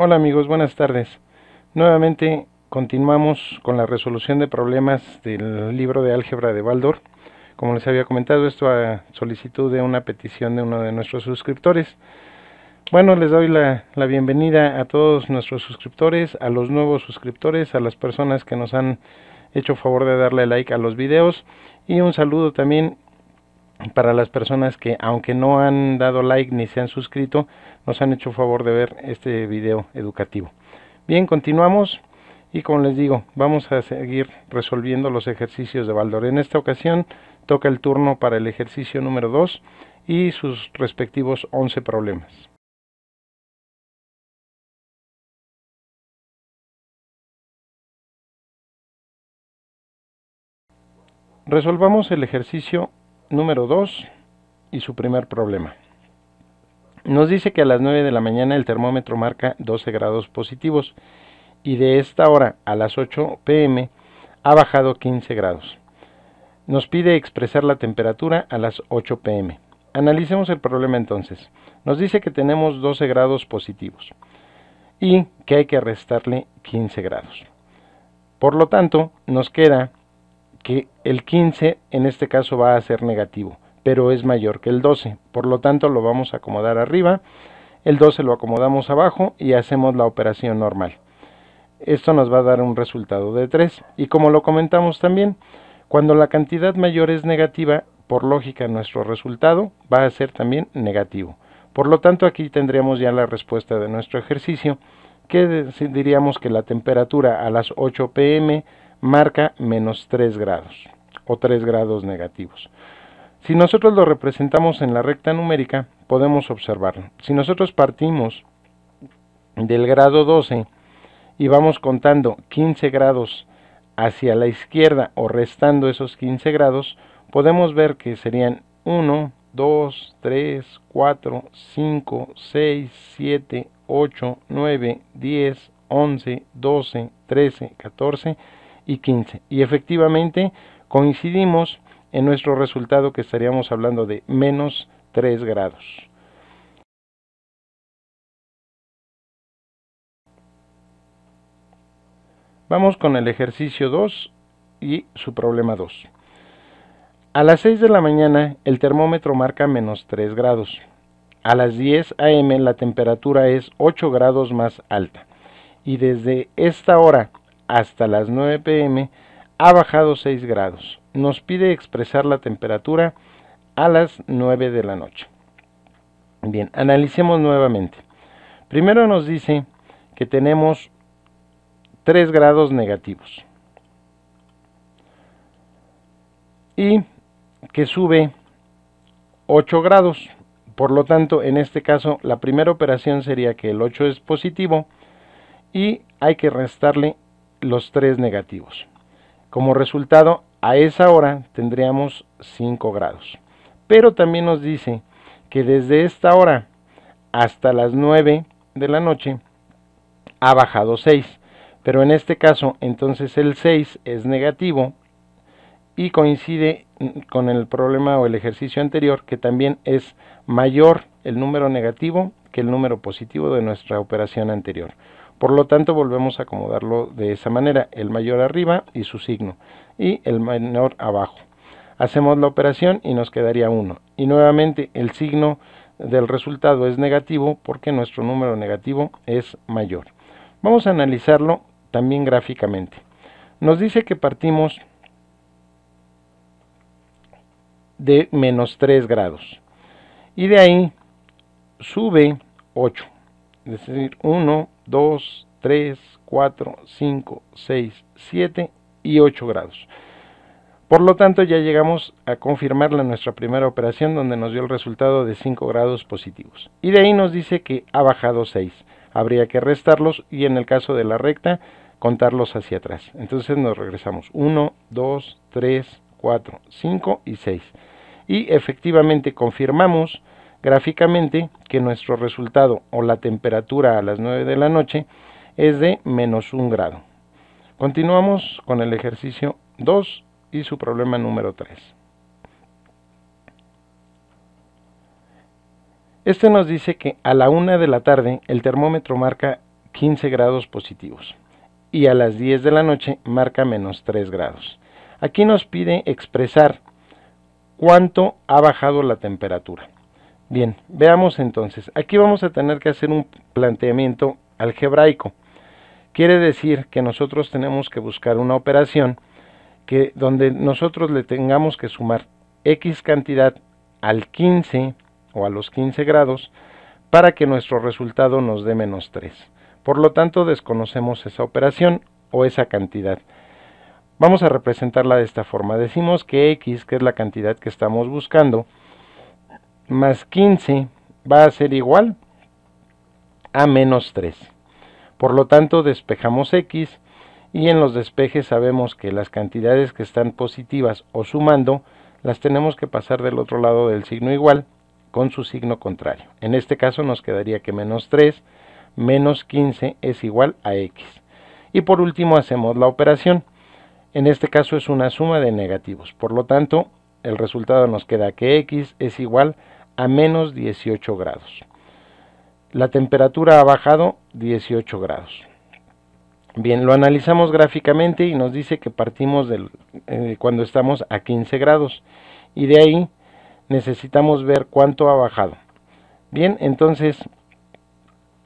Hola amigos, buenas tardes. Nuevamente continuamos con la resolución de problemas del libro de álgebra de Baldor. Como les había comentado, esto a solicitud de una petición de uno de nuestros suscriptores. Bueno, les doy la, bienvenida a todos nuestros suscriptores, a los nuevos suscriptores, a las personas que nos han hecho favor de darle like a los videos y un saludo también para las personas que aunque no han dado like ni se han suscrito, nos han hecho favor de ver este video educativo. Bien, continuamos y como les digo, vamos a seguir resolviendo los ejercicios de Baldor. En esta ocasión toca el turno para el ejercicio número 2 y sus respectivos 11 problemas. Resolvamos el ejercicio número 2 y su primer problema. Nos dice que a las 9 de la mañana el termómetro marca 12 grados positivos y de esta hora a las 8 pm ha bajado 15 grados. Nos pide expresar la temperatura a las 8 pm. Analicemos el problema entonces. Nos dice que tenemos 12 grados positivos y que hay que restarle 15 grados. Por lo tanto, nos queda que el 15 en este caso va a ser negativo, pero es mayor que el 12, por lo tanto lo vamos a acomodar arriba, el 12 lo acomodamos abajo y hacemos la operación normal. Esto nos va a dar un resultado de 3 y como lo comentamos también, cuando la cantidad mayor es negativa, por lógica nuestro resultado va a ser también negativo. Por lo tanto aquí tendríamos ya la respuesta de nuestro ejercicio, que diríamos que la temperatura a las 8 pm marca menos 3 grados o 3 grados negativos. Si nosotros lo representamos en la recta numérica, podemos observarlo. Si nosotros partimos del grado 12 y vamos contando 15 grados hacia la izquierda o restando esos 15 grados, podemos ver que serían 1, 2, 3, 4, 5, 6, 7, 8, 9, 10, 11, 12, 13, 14 y 15. Y efectivamente coincidimos en nuestro resultado que estaríamos hablando de menos 3 grados. Vamos con el ejercicio 2 y su problema 2. A las 6 de la mañana el termómetro marca menos 3 grados. A las 10 am la temperatura es 8 grados más alta. Y desde esta hora hasta las 9 pm ha bajado 6 grados. Nos pide expresar la temperatura a las 9 de la noche. Bien, analicemos nuevamente. Primero nos dice que tenemos 3 grados negativos. Y que sube 8 grados. Por lo tanto, en este caso, la primera operación sería que el 8 es positivo y hay que restarle los tres negativos. Como resultado, a esa hora tendríamos 5 grados. Pero también nos dice que desde esta hora hasta las 9 de la noche ha bajado 6. Pero en este caso, entonces el 6 es negativo y coincide con el problema o el ejercicio anterior que también es mayor el número negativo que el número positivo de nuestra operación anterior. Por lo tanto, volvemos a acomodarlo de esa manera, el mayor arriba y su signo, y el menor abajo. Hacemos la operación y nos quedaría 1. Y nuevamente el signo del resultado es negativo porque nuestro número negativo es mayor. Vamos a analizarlo también gráficamente. Nos dice que partimos de menos 3 grados. Y de ahí sube 8 es decir, 1, 2, 3, 4, 5, 6, 7 y 8 grados. Por lo tanto, ya llegamos a confirmar nuestra primera operación donde nos dio el resultado de 5 grados positivos. Y de ahí nos dice que ha bajado 6. Habría que restarlos y en el caso de la recta, contarlos hacia atrás. Entonces nos regresamos 1, 2, 3, 4, 5 y 6. Y efectivamente confirmamos gráficamente que nuestro resultado o la temperatura a las 9 de la noche es de menos 1 grado. Continuamos con el ejercicio 2 y su problema número 3. Este nos dice que a la 1 de la tarde el termómetro marca 15 grados positivos y a las 10 de la noche marca menos 3 grados. Aquí nos pide expresar cuánto ha bajado la temperatura. Bien, veamos entonces. Aquí vamos a tener que hacer un planteamiento algebraico. Quiere decir que nosotros tenemos que buscar una operación que donde nosotros le tengamos que sumar X cantidad al 15 o a los 15 grados para que nuestro resultado nos dé menos 3. Por lo tanto, desconocemos esa operación o esa cantidad. Vamos a representarla de esta forma. Decimos que X, que es la cantidad que estamos buscando, más 15 va a ser igual a menos 3. Por lo tanto, despejamos x y en los despejes sabemos que las cantidades que están positivas o sumando las tenemos que pasar del otro lado del signo igual con su signo contrario. En este caso nos quedaría que menos 3 menos 15 es igual a x. Y por último hacemos la operación. En este caso es una suma de negativos, por lo tanto el resultado nos queda que x es igual a a menos 18 grados. La temperatura ha bajado 18 grados. Bien, lo analizamos gráficamente y nos dice que partimos del, eh, cuando estamos a 15 grados y de ahí necesitamos ver cuánto ha bajado. Bien, entonces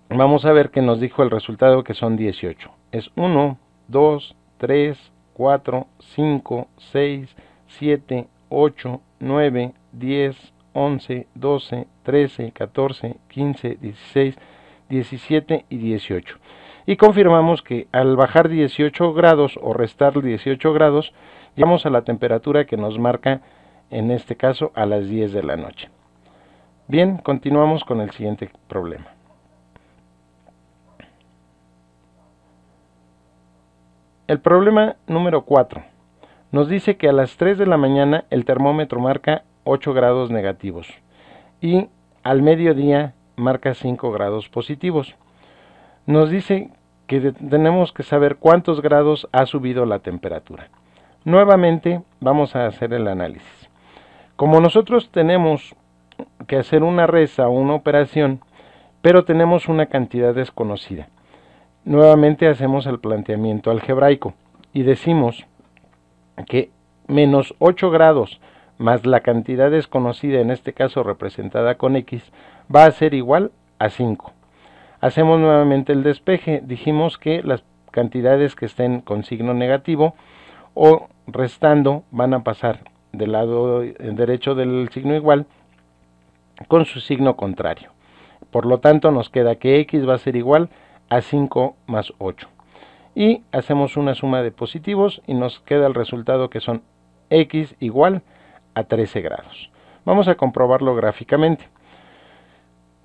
vamos a ver que nos dijo el resultado que son 18. Es 1, 2, 3, 4, 5, 6, 7, 8, 9, 10, 11, 12, 13, 14, 15, 16, 17 y 18. Y confirmamos que al bajar 18 grados o restar 18 grados, llegamos a la temperatura que nos marca, en este caso, a las 10 de la noche. Bien, continuamos con el siguiente problema. El problema número 4 nos dice que a las 3 de la mañana el termómetro marca 8 grados negativos y al mediodía marca 5 grados positivos. Nos dice que tenemos que saber cuántos grados ha subido la temperatura. Nuevamente vamos a hacer el análisis. Como nosotros tenemos que hacer una reza o una operación, pero tenemos una cantidad desconocida. Nuevamente hacemos el planteamiento algebraico y decimos que menos 8 grados más la cantidad desconocida, en este caso representada con x, va a ser igual a 5. Hacemos nuevamente el despeje. Dijimos que las cantidades que estén con signo negativo o restando van a pasar del lado derecho del signo igual con su signo contrario. Por lo tanto, nos queda que x va a ser igual a 5 más 8. Y hacemos una suma de positivos y nos queda el resultado que son x igual a 13 grados. Vamos a comprobarlo gráficamente.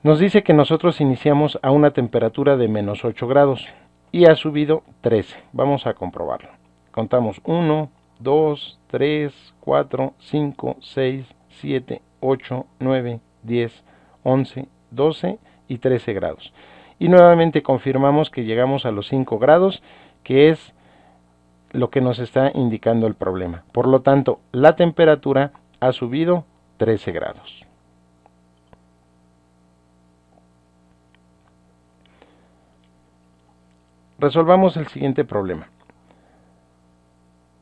Nos dice que nosotros iniciamos a una temperatura de menos 8 grados y ha subido 13. Vamos a comprobarlo. Contamos 1, 2, 3, 4, 5, 6, 7, 8, 9, 10, 11, 12 y 13 grados. Y nuevamente confirmamos que llegamos a los 5 grados, que es lo que nos está indicando el problema. Por lo tanto, la temperatura ha subido 13 grados. Resolvamos el siguiente problema.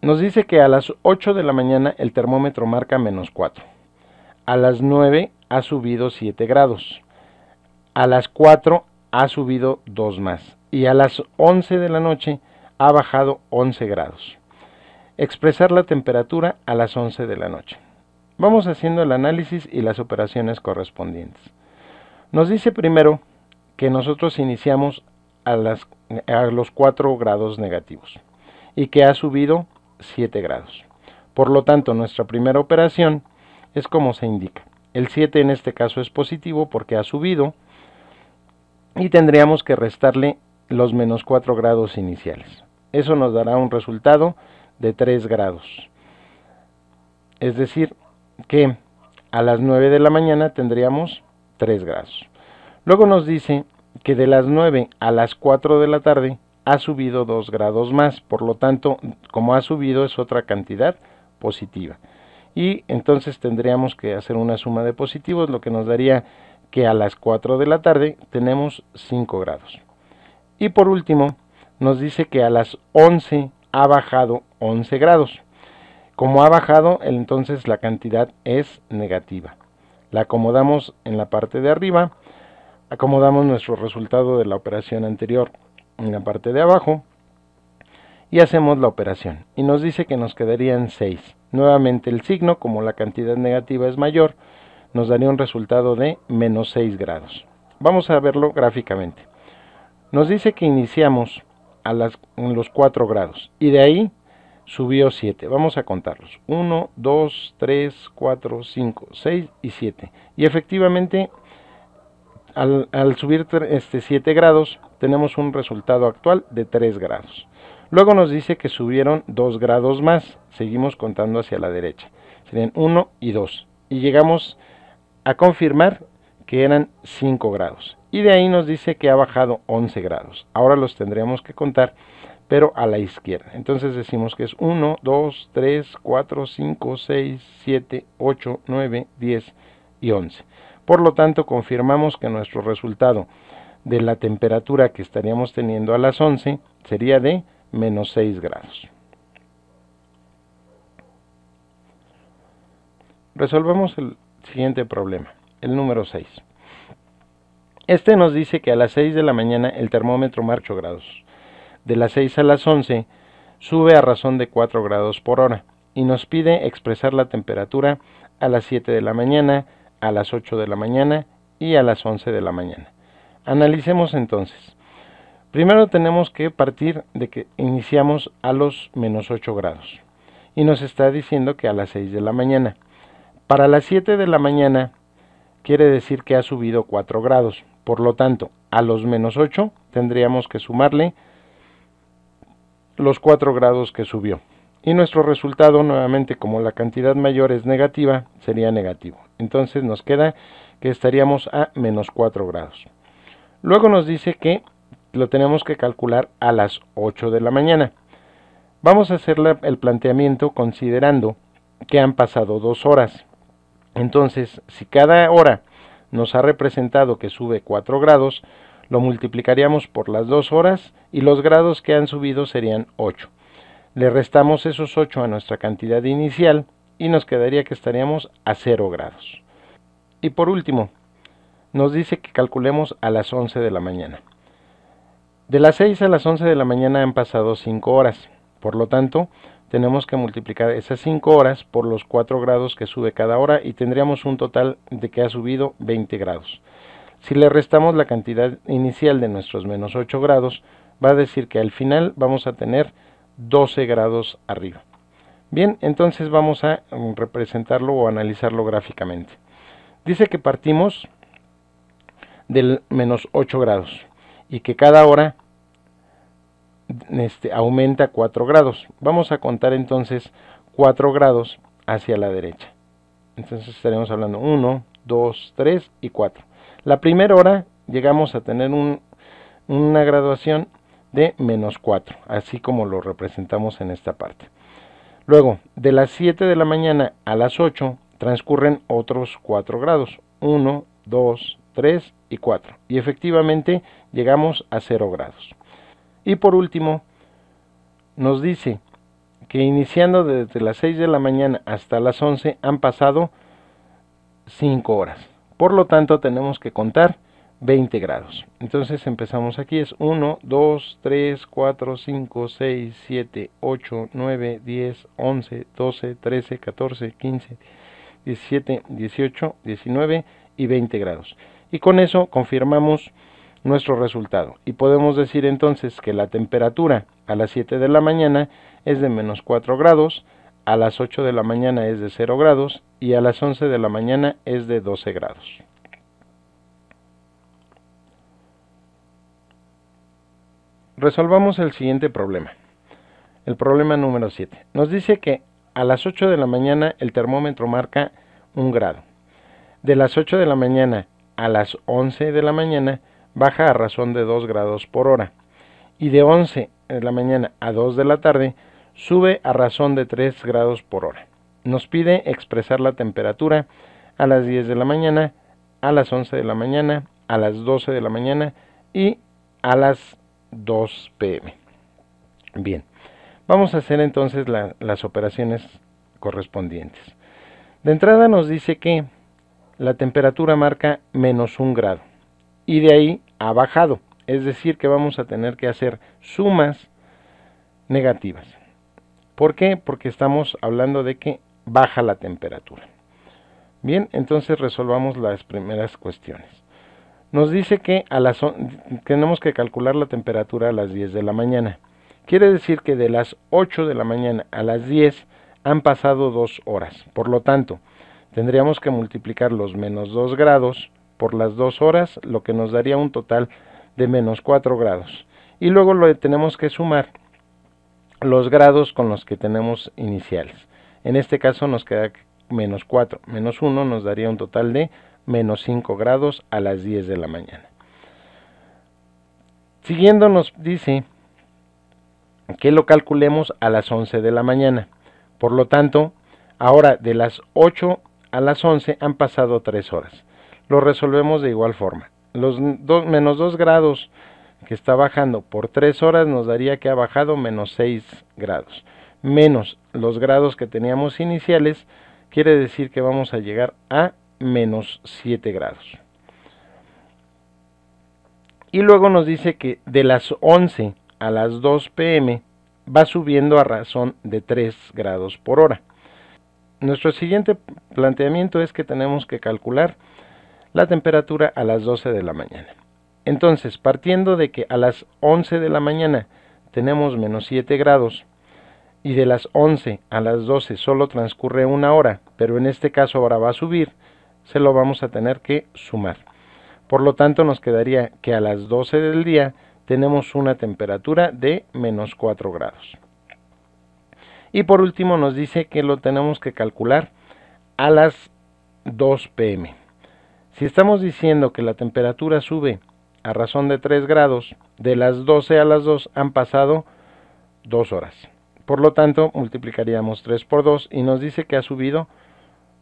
Nos dice que a las 8 de la mañana el termómetro marca menos 4. A las 9 ha subido 7 grados. A las 4 ha subido 2 más. Y a las 11 de la noche ha bajado 11 grados. Expresar la temperatura a las 11 de la noche. Vamos haciendo el análisis y las operaciones correspondientes. Nos dice primero que nosotros iniciamos a, los 4 grados negativos y que ha subido 7 grados. Por lo tanto, nuestra primera operación es como se indica. El 7 en este caso es positivo porque ha subido y tendríamos que restarle los menos 4 grados iniciales. Eso nos dará un resultado de 3 grados. Es decir, que a las 9 de la mañana tendríamos 3 grados. Luego nos dice que de las 9 a las 4 de la tarde ha subido 2 grados más, por lo tanto, como ha subido es otra cantidad positiva. Y entonces tendríamos que hacer una suma de positivos, lo que nos daría que a las 4 de la tarde tenemos 5 grados. Y por último, nos dice que a las 11 ha bajado 11 grados. Como ha bajado, entonces la cantidad es negativa. La acomodamos en la parte de arriba, acomodamos nuestro resultado de la operación anterior en la parte de abajo y hacemos la operación. Y nos dice que nos quedarían 6. Nuevamente el signo, como la cantidad negativa es mayor, nos daría un resultado de menos 6 grados. Vamos a verlo gráficamente. Nos dice que iniciamos a las, en los 4 grados y de ahí subió 7. Vamos a contarlos. 1, 2, 3, 4, 5, 6 y 7. Y efectivamente, al, subir este 7 grados, tenemos un resultado actual de 3 grados. Luego nos dice que subieron 2 grados más. Seguimos contando hacia la derecha. Serían 1 y 2. Y llegamos a confirmar que eran 5 grados y de ahí nos dice que ha bajado 11 grados. Ahora los tendríamos que contar, pero a la izquierda. Entonces decimos que es 1, 2, 3, 4, 5, 6, 7, 8, 9, 10 y 11. Por lo tanto, confirmamos que nuestro resultado de la temperatura que estaríamos teniendo a las 11 sería de menos 6 grados. Resolvemos el siguiente problema, el número 6. Este nos dice que a las 6 de la mañana el termómetro marca grados. De las 6 a las 11 sube a razón de 4 grados por hora y nos pide expresar la temperatura a las 7 de la mañana, a las 8 de la mañana y a las 11 de la mañana. Analicemos entonces. Primero tenemos que partir de que iniciamos a los menos 8 grados y nos está diciendo que a las 6 de la mañana. Para las 7 de la mañana quiere decir que ha subido 4 grados. Por lo tanto, a los menos 8 tendríamos que sumarle los 4 grados que subió. Y nuestro resultado, nuevamente, como la cantidad mayor es negativa, sería negativo. Entonces nos queda que estaríamos a menos 4 grados. Luego nos dice que lo tenemos que calcular a las 8 de la mañana. Vamos a hacer el planteamiento considerando que han pasado 2 horas. Entonces, si cada hora nos ha representado que sube 4 grados, lo multiplicaríamos por las 2 horas y los grados que han subido serían 8. Le restamos esos 8 a nuestra cantidad inicial y nos quedaría que estaríamos a 0 grados. Y por último, nos dice que calculemos a las 11 de la mañana. De las 6 a las 11 de la mañana han pasado 5 horas, por lo tanto, tenemos que multiplicar esas 5 horas por los 4 grados que sube cada hora y tendríamos un total de que ha subido 20 grados. Si le restamos la cantidad inicial de nuestros menos 8 grados, va a decir que al final vamos a tener 12 grados arriba. Bien, entonces vamos a mm, representarlo o analizarlo gráficamente. Dice que partimos del menos 8 grados y que cada hora este, aumenta 4 grados. Vamos a contar entonces 4 grados hacia la derecha. Entonces estaremos hablando 1, 2, 3 y 4. La primera hora llegamos a tener un, una graduación de menos 4, así como lo representamos en esta parte. Luego, de las 7 de la mañana a las 8 transcurren otros 4 grados, 1, 2, 3 y 4. Y efectivamente llegamos a 0 grados. Y por último, nos dice que iniciando desde las 6 de la mañana hasta las 11 han pasado 5 horas. Por lo tanto, tenemos que contar 20 grados. Entonces empezamos aquí, es 1, 2, 3, 4, 5, 6, 7, 8, 9, 10, 11, 12, 13, 14, 15, 17, 18, 19 y 20 grados. Y con eso confirmamos nuestro resultado. Y podemos decir entonces que la temperatura a las 7 de la mañana es de menos 4 grados, a las 8 de la mañana es de 0 grados y a las 11 de la mañana es de 12 grados. Resolvamos el siguiente problema. El problema número 7. Nos dice que a las 8 de la mañana el termómetro marca 1 grado. De las 8 de la mañana a las 11 de la mañana baja a razón de 2 grados por hora y de 11 de la mañana a 2 de la tarde sube a razón de 3 grados por hora. Nos pide expresar la temperatura a las 10 de la mañana, a las 11 de la mañana, a las 12 de la mañana y a las 2 pm. Bien, vamos a hacer entonces las operaciones correspondientes. De entrada nos dice que la temperatura marca menos 1 grado y de ahí ha bajado. Es decir, que vamos a tener que hacer sumas negativas. ¿Por qué? Porque estamos hablando de que baja la temperatura. Bien, entonces resolvamos las primeras cuestiones. Nos dice que a las tenemos que calcular la temperatura a las 10 de la mañana. Quiere decir que de las 8 de la mañana a las 10 han pasado 2 horas. Por lo tanto, tendríamos que multiplicar los menos 2 grados por las dos horas, lo que nos daría un total de menos 4 grados. Y luego lo tenemos que sumar los grados con los que tenemos iniciales. En este caso nos queda menos 4, menos 1 nos daría un total de menos 5 grados a las 10 de la mañana. Siguiendo nos dice que lo calculemos a las 11 de la mañana. Por lo tanto, ahora de las 8 a las 11 han pasado 3 horas lo resolvemos de igual forma. Los dos, menos 2 grados que está bajando por 3 horas nos daría que ha bajado menos 6 grados. Menos los grados que teníamos iniciales quiere decir que vamos a llegar a menos 7 grados. Y luego nos dice que de las 11 a las 2 pm va subiendo a razón de 3 grados por hora. Nuestro siguiente planteamiento es que tenemos que calcular la temperatura a las 12 de la mañana. Entonces, partiendo de que a las 11 de la mañana tenemos menos 7 grados, y de las 11 a las 12 solo transcurre una hora, pero en este caso ahora va a subir, se lo vamos a tener que sumar. Por lo tanto, nos quedaría que a las 12 del día tenemos una temperatura de menos 4 grados. Y por último nos dice que lo tenemos que calcular a las 2 pm. Si estamos diciendo que la temperatura sube a razón de 3 grados, de las 12 a las 2 han pasado 2 horas. Por lo tanto, multiplicaríamos 3 por 2 y nos dice que ha subido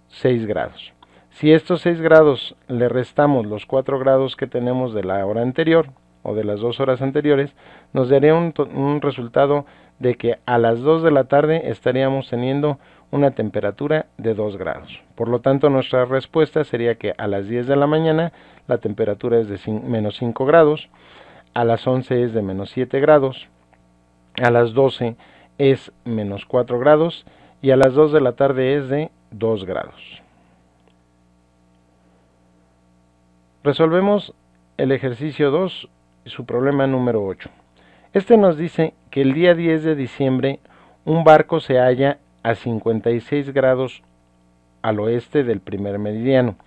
6 grados. Si estos 6 grados le restamos los 4 grados que tenemos de la hora anterior o de las 2 horas anteriores, nos daría un, un resultado de que a las 2 de la tarde estaríamos teniendo una temperatura de 2 grados. Por lo tanto, nuestra respuesta sería que a las 10 de la mañana la temperatura es de menos 5 grados, a las 11 es de menos 7 grados, a las 12 es menos 4 grados y a las 2 de la tarde es de 2 grados. Resolvemos el ejercicio 2, su problema número 8. Este nos dice que el día 10 de diciembre un barco se halla a 56 grados al oeste del primer meridiano.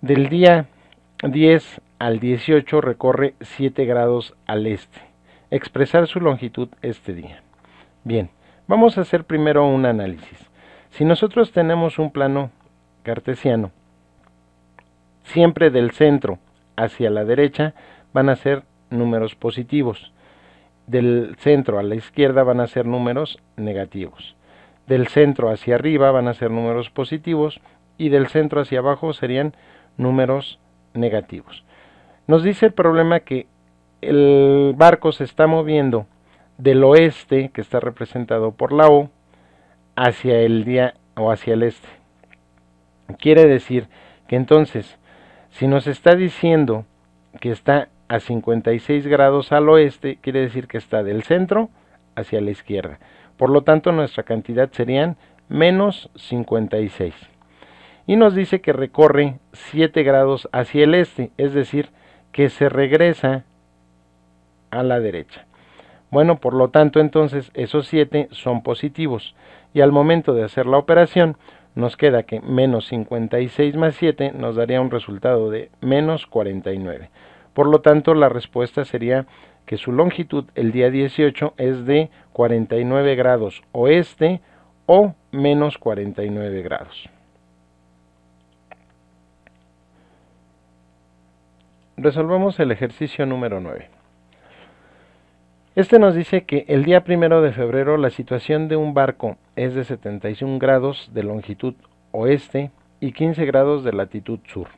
Del día 10 al 18 recorre 7 grados al este. Expresar su longitud este día. Bien, vamos a hacer primero un análisis. Si nosotros tenemos un plano cartesiano, siempre del centro hacia la derecha van a ser números positivos. Del centro a la izquierda van a ser números negativos. Del centro hacia arriba van a ser números positivos y del centro hacia abajo serían números negativos. Nos dice el problema que el barco se está moviendo del oeste, que está representado por la O, hacia el día o hacia el este. Quiere decir que entonces, si nos está diciendo que está a 56 grados al oeste, quiere decir que está del centro hacia la izquierda. Por lo tanto, nuestra cantidad serían menos 56. Y nos dice que recorre 7 grados hacia el este, es decir, que se regresa a la derecha. Bueno, por lo tanto, entonces esos 7 son positivos. Y al momento de hacer la operación, nos queda que menos 56 más 7 nos daría un resultado de menos 49. Por lo tanto, la respuesta sería que su longitud el día 18 es de 49 grados oeste o menos 49 grados. Resolvamos el ejercicio número 9. Este nos dice que el día primero de febrero la situación de un barco es de 71 grados de longitud oeste y 15 grados de latitud sur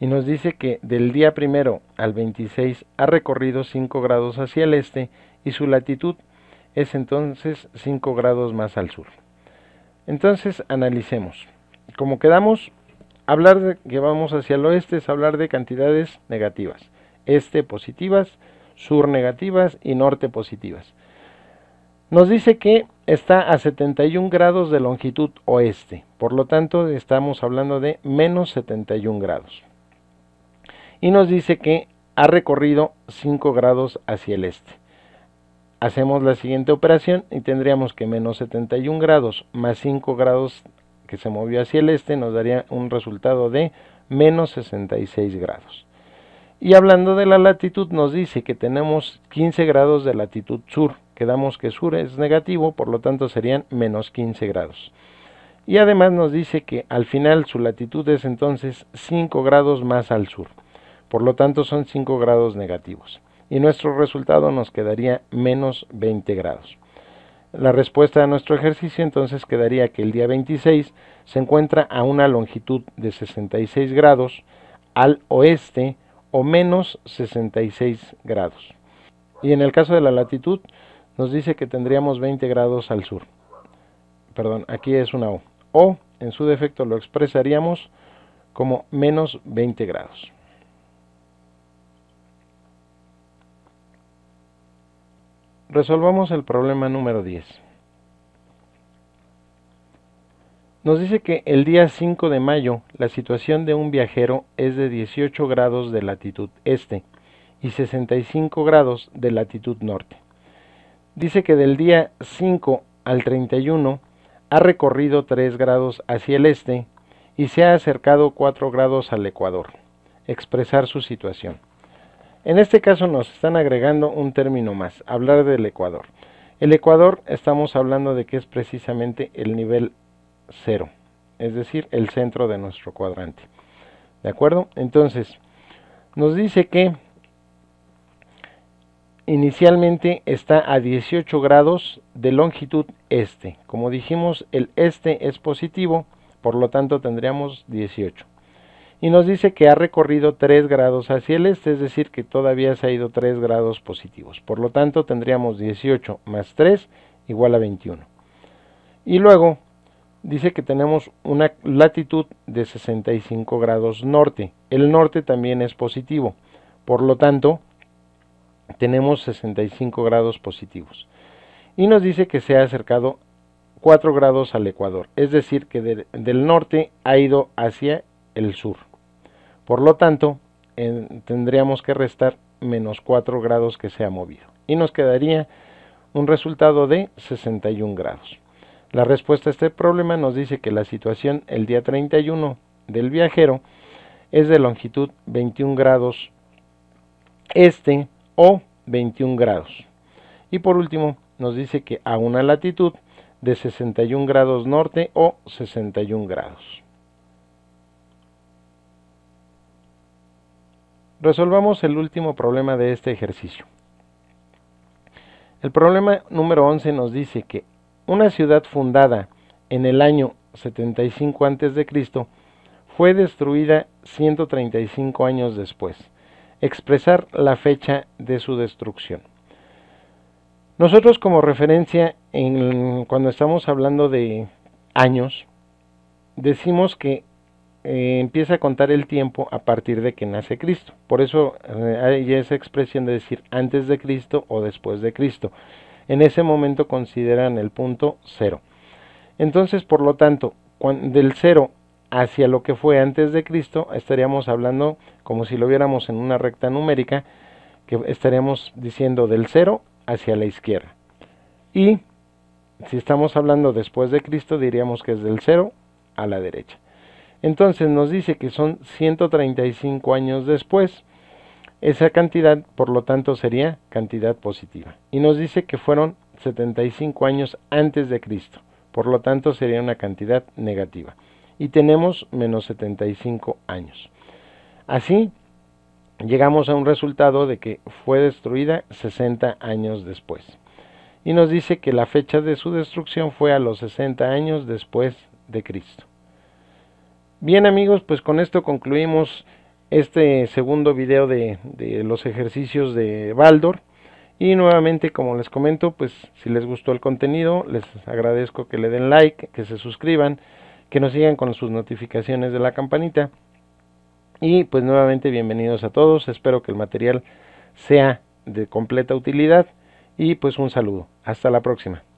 y nos dice que del día primero al 26 ha recorrido 5 grados hacia el este y su latitud es entonces 5 grados más al sur. Entonces analicemos. Como quedamos, hablar de que vamos hacia el oeste es hablar de cantidades negativas. Este positivas, sur negativas y norte positivas. Nos dice que está a 71 grados de longitud oeste, por lo tanto estamos hablando de menos 71 grados y nos dice que ha recorrido 5 grados hacia el este. Hacemos la siguiente operación y tendríamos que menos 71 grados más 5 grados que se movió hacia el este nos daría un resultado de menos 66 grados. Y hablando de la latitud, nos dice que tenemos 15 grados de latitud sur. Quedamos que sur es negativo, por lo tanto serían menos 15 grados. Y además nos dice que al final su latitud es entonces 5 grados más al sur. Por lo tanto, son 5 grados negativos. Y nuestro resultado nos quedaría menos 20 grados. La respuesta a nuestro ejercicio entonces quedaría que el día 26 se encuentra a una longitud de 66 grados al oeste o menos 66 grados. Y en el caso de la latitud nos dice que tendríamos 20 grados al sur. Perdón, aquí es una O. O en su defecto lo expresaríamos como menos 20 grados. Resolvamos el problema número 10. Nos dice que el día 5 de mayo la situación de un viajero es de 18 grados de latitud este y 65 grados de latitud norte. Dice que del día 5 al 31 ha recorrido 3 grados hacia el este y se ha acercado 4 grados al ecuador. Expresar su situación. En este caso nos están agregando un término más, hablar del ecuador. El ecuador estamos hablando de que es precisamente el nivel cero, es decir, el centro de nuestro cuadrante. ¿De acuerdo? Entonces, nos dice que inicialmente está a 18 grados de longitud este. Como dijimos, el este es positivo, por lo tanto tendríamos 18 y nos dice que ha recorrido 3 grados hacia el este, es decir, que todavía se ha ido 3 grados positivos. Por lo tanto, tendríamos 18 más 3 igual a 21. Y luego dice que tenemos una latitud de 65 grados norte. El norte también es positivo. Por lo tanto, tenemos 65 grados positivos. Y nos dice que se ha acercado 4 grados al Ecuador. Es decir, que del norte ha ido hacia el sur. Por lo tanto, tendríamos que restar menos 4 grados que se ha movido. Y nos quedaría un resultado de 61 grados. La respuesta a este problema nos dice que la situación el día 31 del viajero es de longitud 21 grados este o 21 grados. Y por último, nos dice que a una latitud de 61 grados norte o 61 grados. Resolvamos el último problema de este ejercicio. El problema número 11 nos dice que una ciudad fundada en el año 75 a.C. fue destruida 135 años después. Expresar la fecha de su destrucción. Nosotros como referencia, cuando estamos hablando de años, decimos que eh, empieza a contar el tiempo a partir de que nace Cristo. Por eso eh, hay esa expresión de decir antes de Cristo o después de Cristo. En ese momento consideran el punto cero. Entonces, por lo tanto, del cero hacia lo que fue antes de Cristo, estaríamos hablando como si lo viéramos en una recta numérica, que estaríamos diciendo del cero hacia la izquierda. Y si estamos hablando después de Cristo, diríamos que es del cero a la derecha. Entonces nos dice que son 135 años después. Esa cantidad, por lo tanto, sería cantidad positiva. Y nos dice que fueron 75 años antes de Cristo. Por lo tanto, sería una cantidad negativa. Y tenemos menos 75 años. Así, llegamos a un resultado de que fue destruida 60 años después. Y nos dice que la fecha de su destrucción fue a los 60 años después de Cristo. Bien amigos, pues con esto concluimos este segundo video de, los ejercicios de Baldor. Y nuevamente, como les comento, pues si les gustó el contenido, les agradezco que le den like, que se suscriban, que nos sigan con sus notificaciones de la campanita. Y pues nuevamente bienvenidos a todos, espero que el material sea de completa utilidad y pues un saludo, hasta la próxima.